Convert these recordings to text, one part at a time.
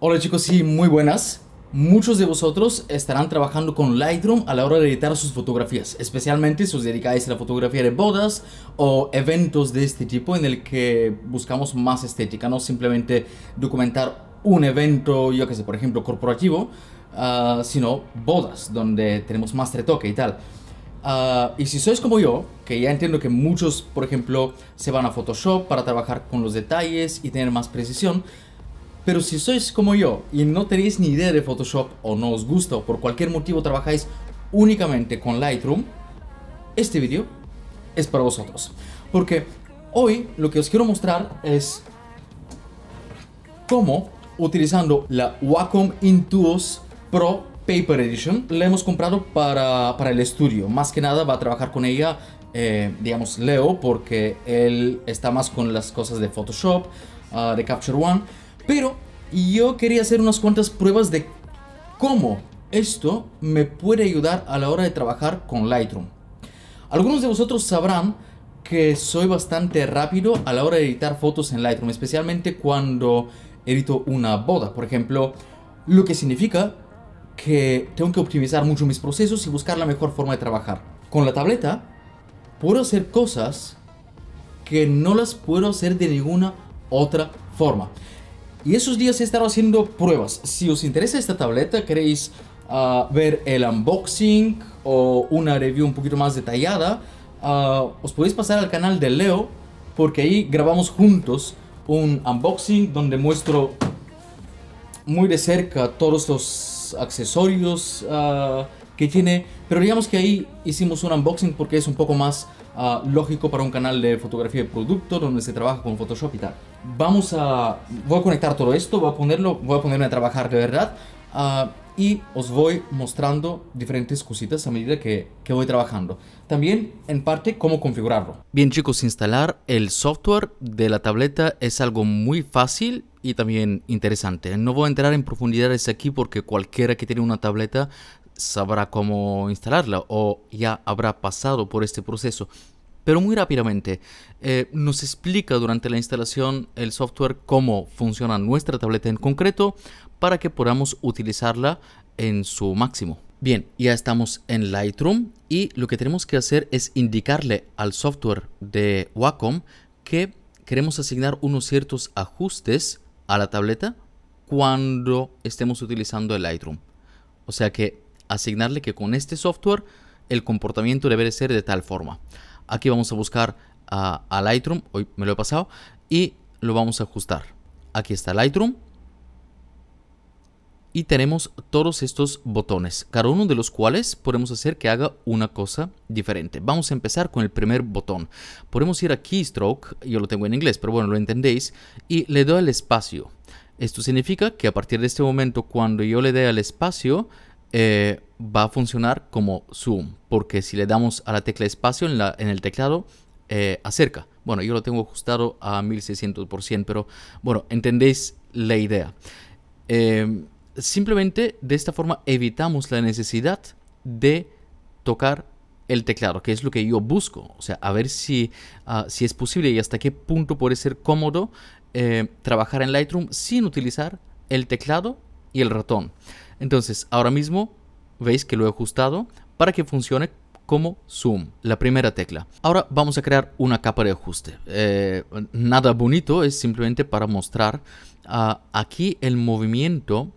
Hola chicos, y muy buenas. Muchos de vosotros estarán trabajando con Lightroom a la hora de editar sus fotografías, especialmente si os dedicáis a la fotografía de bodas o eventos de este tipo en el que buscamos más estética, no simplemente documentar un evento, yo que sé, por ejemplo, corporativo, ah, sino bodas, donde tenemos más retoque y tal. Ah, y si sois como yo, que ya entiendo que muchos, por ejemplo, se van a Photoshop para trabajar con los detalles y tener más precisión, pero si sois como yo y no tenéis ni idea de Photoshop o no os gusta o por cualquier motivo trabajáis únicamente con Lightroom, este vídeo es para vosotros. Porque hoy lo que os quiero mostrar es cómo utilizando la Wacom Intuos Pro Paper Edition, la hemos comprado para, el estudio. Más que nada va a trabajar con ella, eh, digamos, Leo, porque él está más con las cosas de Photoshop, ah, de Capture One pero yo quería hacer unas cuantas pruebas de cómo esto me puede ayudar a la hora de trabajar con Lightroom. Algunos de vosotros sabrán que soy bastante rápido a la hora de editar fotos en Lightroom, especialmente cuando edito una boda, por ejemplo, lo que significa que tengo que optimizar mucho mis procesos y buscar la mejor forma de trabajar. Con la tableta puedo hacer cosas que no las puedo hacer de ninguna otra forma. Y esos días he estado haciendo pruebas. Si os interesa esta tableta, queréis ah, ver el unboxing o una review un poquito más detallada, ah, os podéis pasar al canal de Leo, porque ahí grabamos juntos un unboxing donde muestro muy de cerca todos los accesorios ah, que tiene. Pero digamos que ahí hicimos un unboxing porque es un poco más lógico para un canal de fotografía de producto donde se trabaja con Photoshop y tal vamos a, voy a conectar todo esto, voy a ponerlo, voy a ponerme a trabajar de verdad ah, y os voy mostrando diferentes cositas a medida que, que voy trabajando. También, en parte, cómo configurarlo. Bien chicos, instalar el software de la tableta es algo muy fácil y también interesante. No voy a entrar en profundidades aquí porque cualquiera que tiene una tableta sabrá cómo instalarla o ya habrá pasado por este proceso. Pero muy rápidamente, eh, nos explica durante la instalación el software cómo funciona nuestra tableta en concreto para que podamos utilizarla en su máximo. Bien, ya estamos en Lightroom y lo que tenemos que hacer es indicarle al software de Wacom que queremos asignar unos ciertos ajustes a la tableta cuando estemos utilizando el Lightroom. O sea que asignarle que con este software el comportamiento debe ser de tal forma. Aquí vamos a buscar a, Lightroom, hoy me lo he pasado, y lo vamos a ajustar. Aquí está Lightroom. Y tenemos todos estos botones, cada uno de los cuales podemos hacer que haga una cosa diferente. Vamos a empezar con el primer botón. Podemos ir a Keystroke, yo lo tengo en inglés, pero bueno, lo entendéis, y le doy al espacio. Esto significa que a partir de este momento, cuando yo le dé al espacio, eh, va a funcionar como zoom, porque si le damos a la tecla espacio en, la, en el teclado, eh, acerca. Bueno, yo lo tengo ajustado a 1600%, pero bueno, entendéis la idea. Em, simplemente de esta forma evitamos la necesidad de tocar el teclado, que es lo que yo busco. O sea, a ver si, ah, si es posible y hasta qué punto puede ser cómodo eh, trabajar en Lightroom sin utilizar el teclado y el ratón. Entonces, ahora mismo veis que lo he ajustado para que funcione como zoom, la primera tecla. Ahora vamos a crear una capa de ajuste. Eh, nada bonito, es simplemente para mostrar ah, aquí el movimiento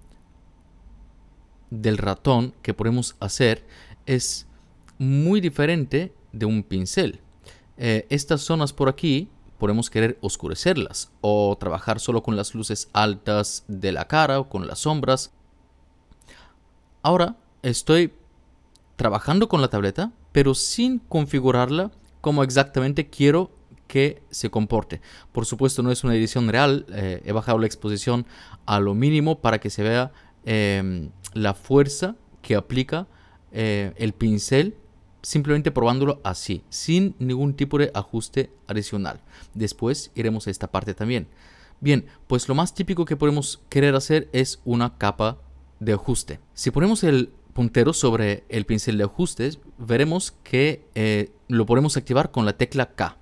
del ratón que podemos hacer es muy diferente de un pincel. Eh, estas zonas por aquí podemos querer oscurecerlas o trabajar solo con las luces altas de la cara o con las sombras Ahora estoy trabajando con la tableta, pero sin configurarla como exactamente quiero que se comporte. Por supuesto no es una edición real, eh, he bajado la exposición a lo mínimo para que se vea em, la fuerza que aplica eh, el pincel simplemente probándolo así, sin ningún tipo de ajuste adicional. Después iremos a esta parte también. Bien, pues lo más típico que podemos querer hacer es una capa de ajuste. Si ponemos el puntero sobre el pincel de ajustes, veremos que eh, lo podemos activar con la tecla K.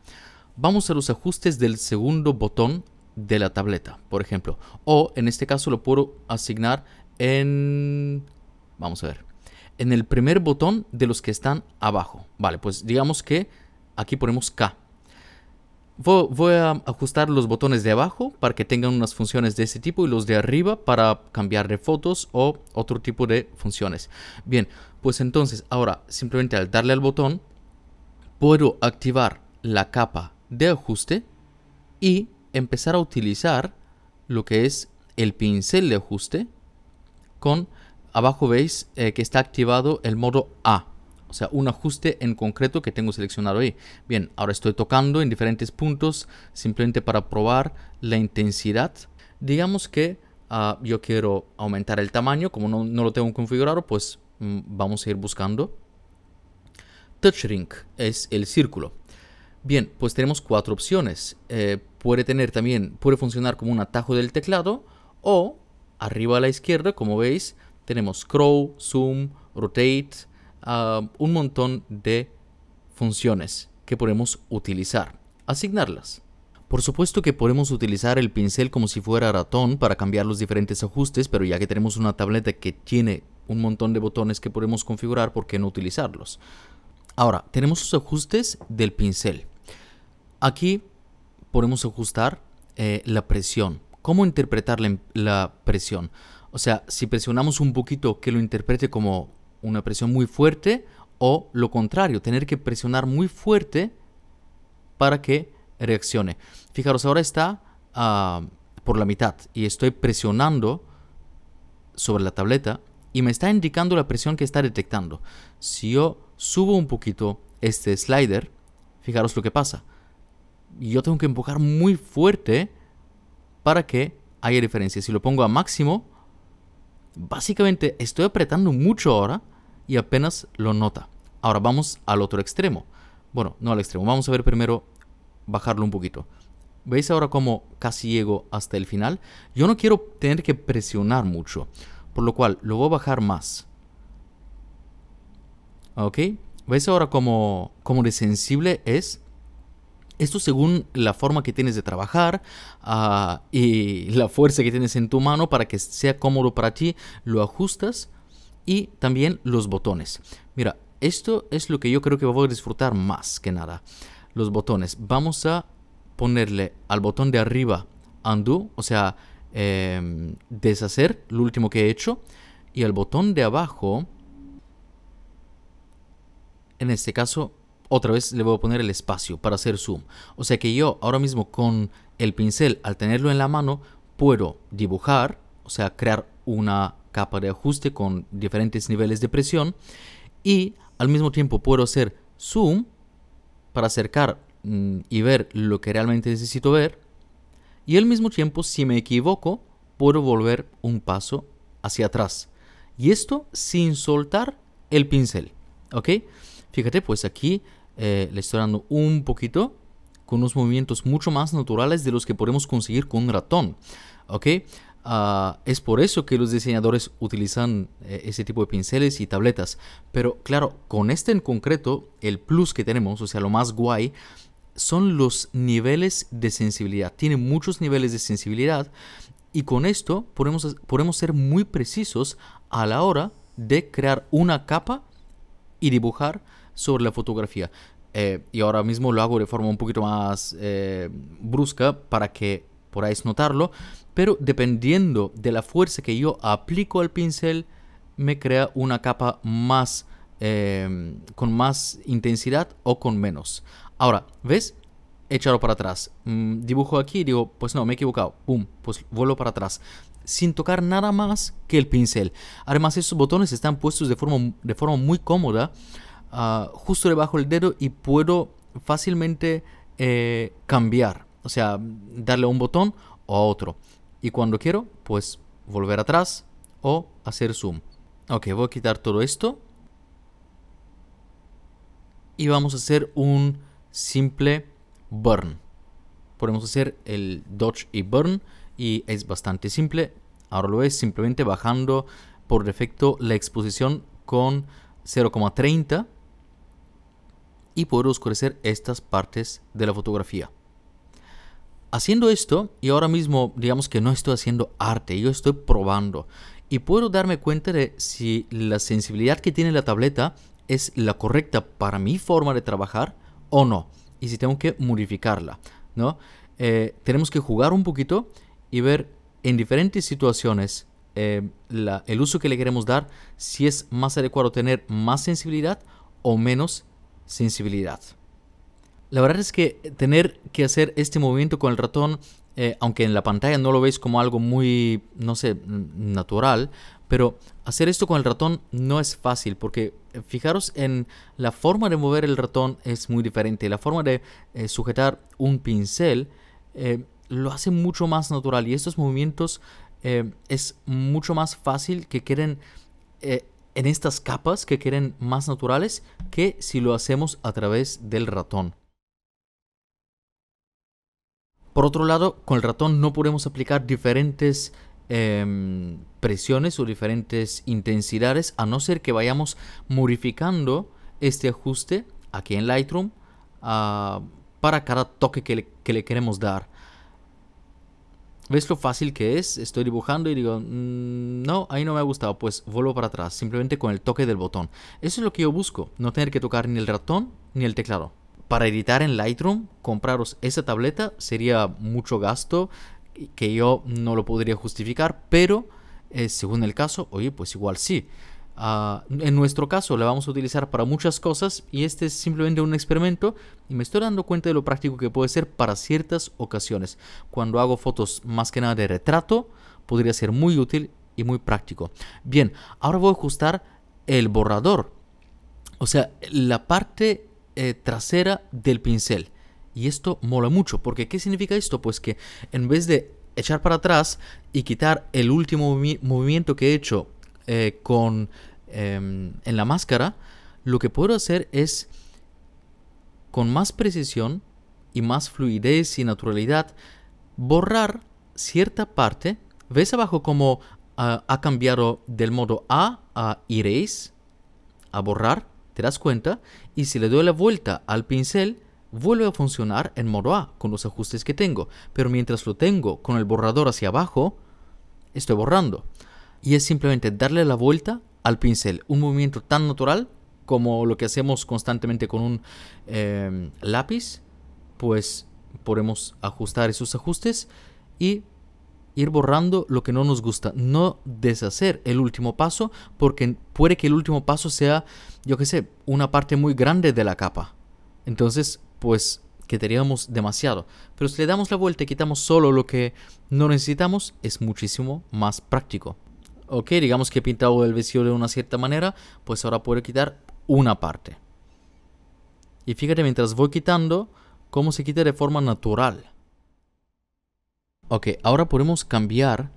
Vamos a los ajustes del segundo botón de la tableta, por ejemplo. O en este caso lo puedo asignar en... Vamos a ver. En el primer botón de los que están abajo. Vale, pues digamos que aquí ponemos K voy a ajustar los botones de abajo para que tengan unas funciones de ese tipo y los de arriba para cambiar de fotos o otro tipo de funciones. Bien, pues entonces ahora simplemente al darle al botón puedo activar la capa de ajuste y empezar a utilizar lo que es el pincel de ajuste con abajo veis eh, que está activado el modo A sea, un ajuste en concreto que tengo seleccionado ahí. Bien, ahora estoy tocando en diferentes puntos simplemente para probar la intensidad. Digamos que ah, yo quiero aumentar el tamaño, como no, lo tengo configurado, pues mm, vamos a ir buscando. Touch Ring es el círculo. Bien, pues tenemos cuatro opciones. Eh, puede tener también, puede funcionar como un atajo del teclado o arriba a la izquierda, como veis, tenemos Scroll, Zoom, Rotate, Ah, un montón de funciones que podemos utilizar, asignarlas. Por supuesto que podemos utilizar el pincel como si fuera ratón para cambiar los diferentes ajustes, pero ya que tenemos una tableta que tiene un montón de botones que podemos configurar, ¿por qué no utilizarlos? Ahora, tenemos los ajustes del pincel. Aquí podemos ajustar eh, la presión. ¿Cómo interpretar la presión? O sea, si presionamos un poquito que lo interprete como una presión muy fuerte o lo contrario, tener que presionar muy fuerte para que reaccione. Fijaros, ahora está ah, por la mitad y estoy presionando sobre la tableta y me está indicando la presión que está detectando. Si yo subo un poquito este slider, fijaros lo que pasa. Yo tengo que empujar muy fuerte para que haya diferencia. Si lo pongo a máximo, básicamente estoy apretando mucho ahora y apenas lo nota. Ahora vamos al otro extremo. Bueno, no al extremo, vamos a ver primero bajarlo un poquito. ¿Veis ahora cómo casi llego hasta el final? Yo no quiero tener que presionar mucho, por lo cual lo voy a bajar más. ¿Ok? ¿Veis ahora cómo, de sensible es? Esto según la forma que tienes de trabajar ah, y la fuerza que tienes en tu mano para que sea cómodo para ti, lo ajustas y también los botones. Mira, esto es lo que yo creo que voy a disfrutar más que nada. Los botones. Vamos a ponerle al botón de arriba undo, o sea, em, deshacer, lo último que he hecho. Y al botón de abajo, en este caso, otra vez le voy a poner el espacio para hacer zoom. O sea que yo ahora mismo con el pincel, al tenerlo en la mano, puedo dibujar, o sea, crear una capa de ajuste con diferentes niveles de presión y al mismo tiempo puedo hacer zoom para acercar mm, y ver lo que realmente necesito ver y al mismo tiempo si me equivoco puedo volver un paso hacia atrás y esto sin soltar el pincel ok fíjate pues aquí eh, le estoy dando un poquito con unos movimientos mucho más naturales de los que podemos conseguir con un ratón ok Ah, es por eso que los diseñadores utilizan eh, ese tipo de pinceles y tabletas. Pero claro, con este en concreto, el plus que tenemos, o sea, lo más guay, son los niveles de sensibilidad. Tiene muchos niveles de sensibilidad y con esto podemos, podemos ser muy precisos a la hora de crear una capa y dibujar sobre la fotografía. Eh, y ahora mismo lo hago de forma un poquito más eh, brusca para que podáis notarlo, pero dependiendo de la fuerza que yo aplico al pincel, me crea una capa más em, con más intensidad o con menos. Ahora, ¿ves? Echarlo para atrás. Mm, dibujo aquí y digo, pues no, me he equivocado. Pum, pues vuelvo para atrás. Sin tocar nada más que el pincel. Además, esos botones están puestos de forma, de forma muy cómoda, ah, justo debajo del dedo y puedo fácilmente eh, cambiar o sea, darle a un botón o a otro. Y cuando quiero, pues volver atrás o hacer zoom. Ok, voy a quitar todo esto. Y vamos a hacer un simple burn. Podemos hacer el dodge y burn y es bastante simple. Ahora lo es simplemente bajando por defecto la exposición con 0,30 y puedo oscurecer estas partes de la fotografía haciendo esto, y ahora mismo digamos que no estoy haciendo arte, yo estoy probando. Y puedo darme cuenta de si la sensibilidad que tiene la tableta es la correcta para mi forma de trabajar o no. Y si tengo que modificarla, ¿no? Eh, tenemos que jugar un poquito y ver en diferentes situaciones eh, el uso que le queremos dar, si es más adecuado tener más sensibilidad o menos sensibilidad. La verdad es que tener que hacer este movimiento con el ratón, eh, aunque en la pantalla no lo veis como algo muy, no sé, natural, pero hacer esto con el ratón no es fácil porque eh, fijaros en la forma de mover el ratón es muy diferente. La forma de eh, sujetar un pincel lo hace mucho más natural y estos movimientos es mucho más fácil que queden en estas capas que queden más naturales que si lo hacemos a través del ratón. Por otro lado, con el ratón no podemos aplicar diferentes em, presiones o diferentes intensidades a no ser que vayamos modificando este ajuste aquí en Lightroom ah, para cada toque que le, queremos dar. ¿Ves lo fácil que es? Estoy dibujando y digo, mm, no, ahí no me ha gustado, pues vuelvo para atrás, simplemente con el toque del botón. Eso es lo que yo busco, no tener que tocar ni el ratón ni el teclado para editar en Lightroom, compraros esa tableta sería mucho gasto que yo no lo podría justificar, pero eh, según el caso, oye, pues igual sí. Ah, en nuestro caso la vamos a utilizar para muchas cosas y este es simplemente un experimento y me estoy dando cuenta de lo práctico que puede ser para ciertas ocasiones. Cuando hago fotos más que nada de retrato, podría ser muy útil y muy práctico. Bien, ahora voy a ajustar el borrador. O sea, la parte eh, trasera del pincel. Y esto mola mucho, porque ¿qué significa esto? Pues que en vez de echar para atrás y quitar el último movimiento que he hecho eh, con, em, en la máscara, lo que puedo hacer es con más precisión y más fluidez y naturalidad borrar cierta parte. ¿Ves abajo cómo ah, ha cambiado del modo A a erase, a borrar? ¿Te das cuenta? Y si le doy la vuelta al pincel, vuelve a funcionar en modo A con los ajustes que tengo. Pero mientras lo tengo con el borrador hacia abajo, estoy borrando. Y es simplemente darle la vuelta al pincel. Un movimiento tan natural como lo que hacemos constantemente con un em, lápiz. Pues podemos ajustar esos ajustes y ir borrando lo que no nos gusta, no deshacer el último paso, porque puede que el último paso sea, yo qué sé, una parte muy grande de la capa. Entonces, pues que demasiado. Pero si le damos la vuelta y quitamos solo lo que no necesitamos, es muchísimo más práctico. Ok, digamos que he pintado el vestido de una cierta manera, pues ahora puedo quitar una parte. Y fíjate, mientras voy quitando, cómo se quita de forma natural. Ok, ahora podemos cambiar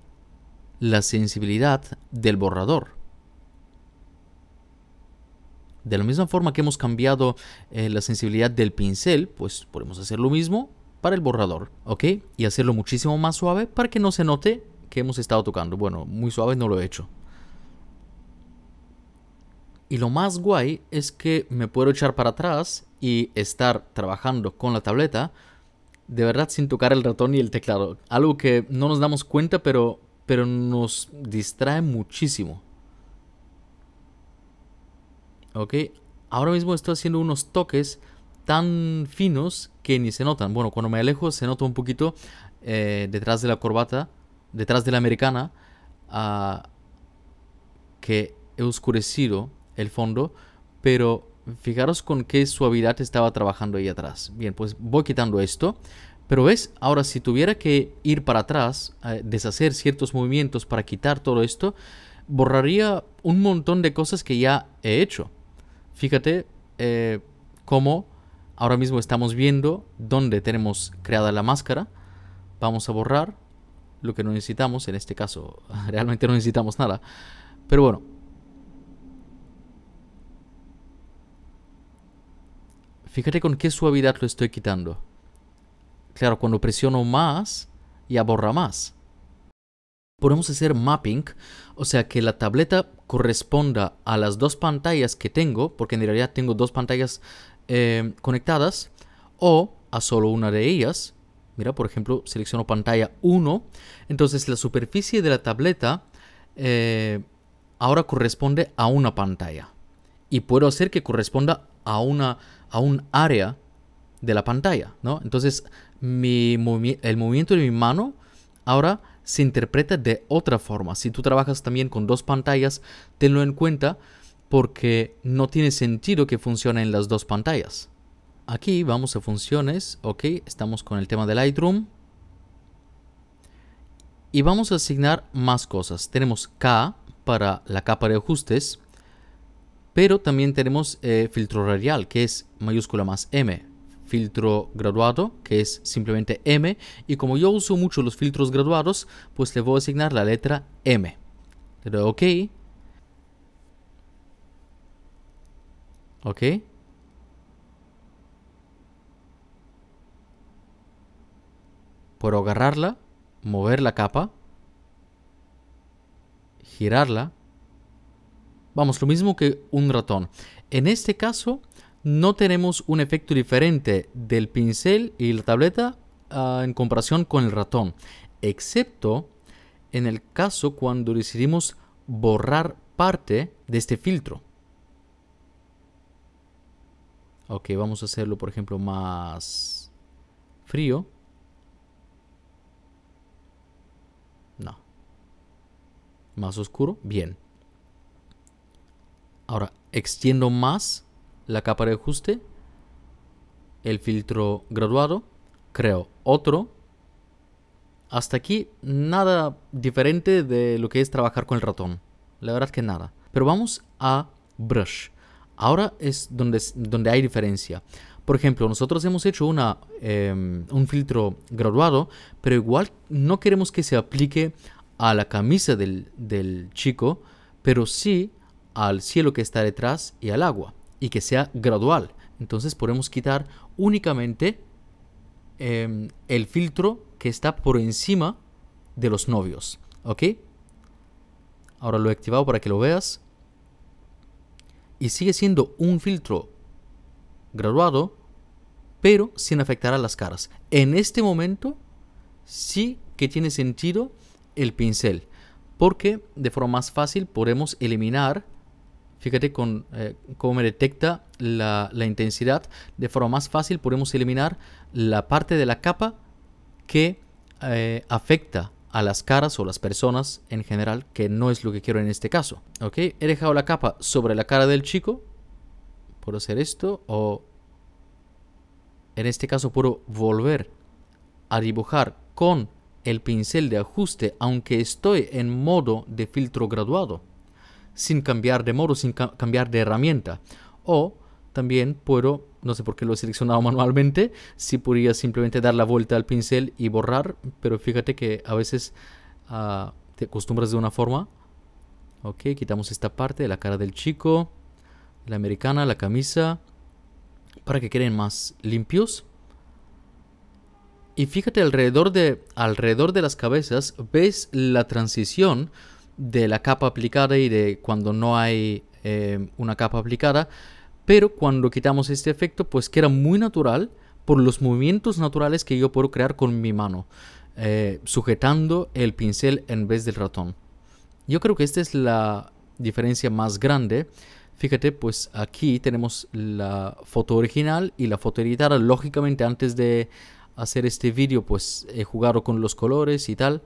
la sensibilidad del borrador. De la misma forma que hemos cambiado eh, la sensibilidad del pincel, pues podemos hacer lo mismo para el borrador, ¿ok? Y hacerlo muchísimo más suave para que no se note que hemos estado tocando. Bueno, muy suave no lo he hecho. Y lo más guay es que me puedo echar para atrás y estar trabajando con la tableta de verdad sin tocar el ratón y el teclado. Algo que no nos damos cuenta, pero, pero nos distrae muchísimo. Ok, ahora mismo estoy haciendo unos toques tan finos que ni se notan. Bueno, cuando me alejo se nota un poquito eh, detrás de la corbata, detrás de la americana, ah, que he oscurecido el fondo, pero Fijaros con qué suavidad estaba trabajando ahí atrás. Bien, pues voy quitando esto. Pero ves, ahora si tuviera que ir para atrás, eh, deshacer ciertos movimientos para quitar todo esto, borraría un montón de cosas que ya he hecho. Fíjate eh, cómo ahora mismo estamos viendo dónde tenemos creada la máscara. Vamos a borrar lo que no necesitamos, en este caso realmente no necesitamos nada. Pero bueno, Fíjate con qué suavidad lo estoy quitando. Claro, cuando presiono más, ya borra más. Podemos hacer mapping, o sea que la tableta corresponda a las dos pantallas que tengo, porque en realidad tengo dos pantallas eh, conectadas, o a solo una de ellas. Mira, por ejemplo, selecciono pantalla 1, entonces la superficie de la tableta eh, ahora corresponde a una pantalla. Y puedo hacer que corresponda a una a un área de la pantalla, ¿no? Entonces, mi el movimiento de mi mano ahora se interpreta de otra forma. Si tú trabajas también con dos pantallas, tenlo en cuenta porque no tiene sentido que funcione en las dos pantallas. Aquí vamos a funciones, ok, estamos con el tema de Lightroom. Y vamos a asignar más cosas. Tenemos K para la capa de ajustes. Pero también tenemos eh, filtro radial, que es mayúscula más M, filtro graduado, que es simplemente M, y como yo uso mucho los filtros graduados, pues le voy a asignar la letra M. Le doy OK. OK. Puedo agarrarla, mover la capa, girarla, Vamos, lo mismo que un ratón. En este caso, no tenemos un efecto diferente del pincel y la tableta ah, en comparación con el ratón, excepto en el caso cuando decidimos borrar parte de este filtro. Ok, vamos a hacerlo por ejemplo más frío. No. Más oscuro. Bien, Ahora extiendo más la capa de ajuste, el filtro graduado, creo otro. Hasta aquí nada diferente de lo que es trabajar con el ratón. La verdad que nada. Pero vamos a brush. Ahora es donde, donde hay diferencia. Por ejemplo, nosotros hemos hecho una, em, un filtro graduado, pero igual no queremos que se aplique a la camisa del, del chico, pero sí al cielo que está detrás y al agua, y que sea gradual. Entonces podemos quitar únicamente em, el filtro que está por encima de los novios. ¿Ok? Ahora lo he activado para que lo veas. Y sigue siendo un filtro graduado, pero sin afectar a las caras. En este momento sí que tiene sentido el pincel, porque de forma más fácil podemos eliminar Fíjate con eh, cómo me detecta la, intensidad. De forma más fácil podemos eliminar la parte de la capa que eh, afecta a las caras o las personas en general, que no es lo que quiero en este caso. ¿Ok? He dejado la capa sobre la cara del chico. Puedo hacer esto o... En este caso puedo volver a dibujar con el pincel de ajuste, aunque estoy en modo de filtro graduado sin cambiar de modo, sin cambiar de herramienta. O también puedo, no sé por qué lo he seleccionado manualmente, si podría simplemente dar la vuelta al pincel y borrar, pero fíjate que a veces ah, te acostumbras de una forma. Ok, quitamos esta parte de la cara del chico, la americana, la camisa, para que queden más limpios. Y fíjate alrededor de, alrededor de las cabezas, ves la transición de la capa aplicada y de cuando no hay eh, una capa aplicada. Pero cuando quitamos este efecto, pues queda muy natural por los movimientos naturales que yo puedo crear con mi mano, eh, sujetando el pincel en vez del ratón. Yo creo que esta es la diferencia más grande. Fíjate, pues aquí tenemos la foto original y la foto editada. Lógicamente, antes de hacer este vídeo, pues he jugado con los colores y tal.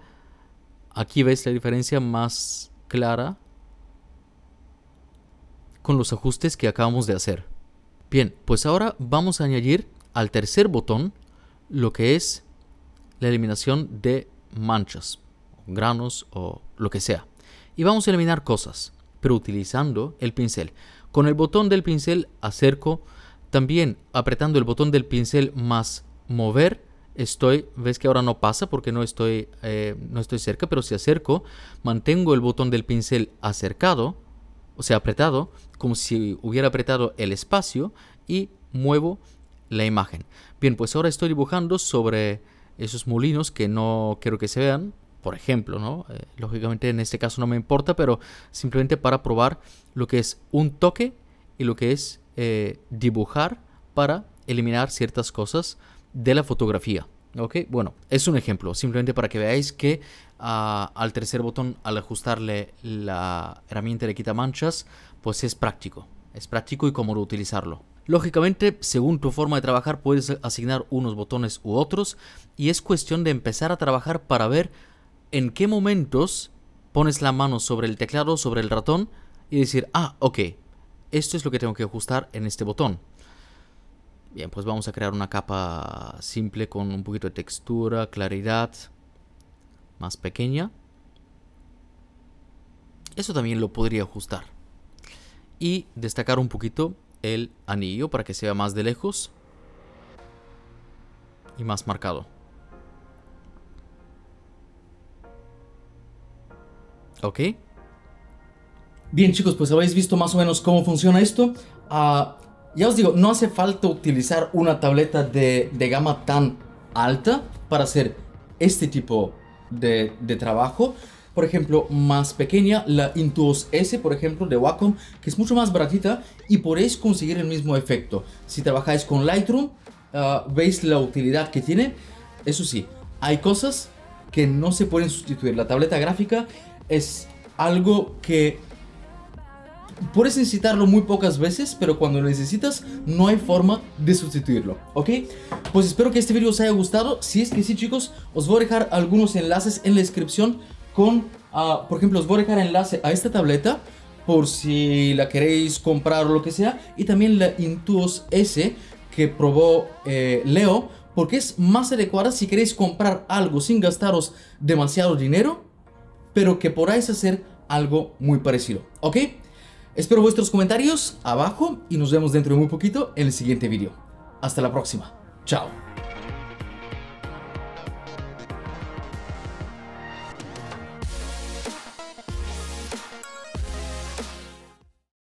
Aquí ves la diferencia más clara con los ajustes que acabamos de hacer. Bien, pues ahora vamos a añadir al tercer botón lo que es la eliminación de manchas, granos o lo que sea. Y vamos a eliminar cosas, pero utilizando el pincel. Con el botón del pincel acerco, también apretando el botón del pincel más mover, estoy, ves que ahora no pasa porque no estoy, eh, no estoy cerca, pero si acerco, mantengo el botón del pincel acercado, o sea, apretado, como si hubiera apretado el espacio y muevo la imagen. Bien, pues ahora estoy dibujando sobre esos molinos que no quiero que se vean, por ejemplo, ¿no? Eh, lógicamente en este caso no me importa, pero simplemente para probar lo que es un toque y lo que es eh, dibujar para eliminar ciertas cosas de la fotografía. ¿Ok? Bueno, es un ejemplo, simplemente para que veáis que ah, al tercer botón, al ajustarle la herramienta de quita manchas, pues es práctico. Es práctico y cómodo utilizarlo. Lógicamente, según tu forma de trabajar, puedes asignar unos botones u otros y es cuestión de empezar a trabajar para ver en qué momentos pones la mano sobre el teclado, sobre el ratón y decir, ah, ok, esto es lo que tengo que ajustar en este botón. Bien, pues vamos a crear una capa simple con un poquito de textura, claridad, más pequeña. Eso también lo podría ajustar. Y destacar un poquito el anillo para que sea más de lejos y más marcado. ¿Ok? Bien chicos, pues habéis visto más o menos cómo funciona esto. Ah, ya os digo, no hace falta utilizar una tableta de, gama tan alta para hacer este tipo de, trabajo. Por ejemplo, más pequeña, la Intuos S, por ejemplo, de Wacom, que es mucho más baratita y podéis conseguir el mismo efecto. Si trabajáis con Lightroom, ah, veis la utilidad que tiene. Eso sí, hay cosas que no se pueden sustituir. La tableta gráfica es algo que puedes necesitarlo muy pocas veces, pero cuando lo necesitas no hay forma de sustituirlo, ¿ok? Pues espero que este vídeo os haya gustado, si es que sí chicos, os voy a dejar algunos enlaces en la descripción con, ah, por ejemplo, os voy a dejar enlace a esta tableta por si la queréis comprar o lo que sea, y también la Intuos S que probó eh, Leo, porque es más adecuada si queréis comprar algo sin gastaros demasiado dinero, pero que podáis hacer algo muy parecido, ¿ok? Espero vuestros comentarios abajo y nos vemos dentro de muy poquito en el siguiente vídeo. Hasta la próxima. Chao.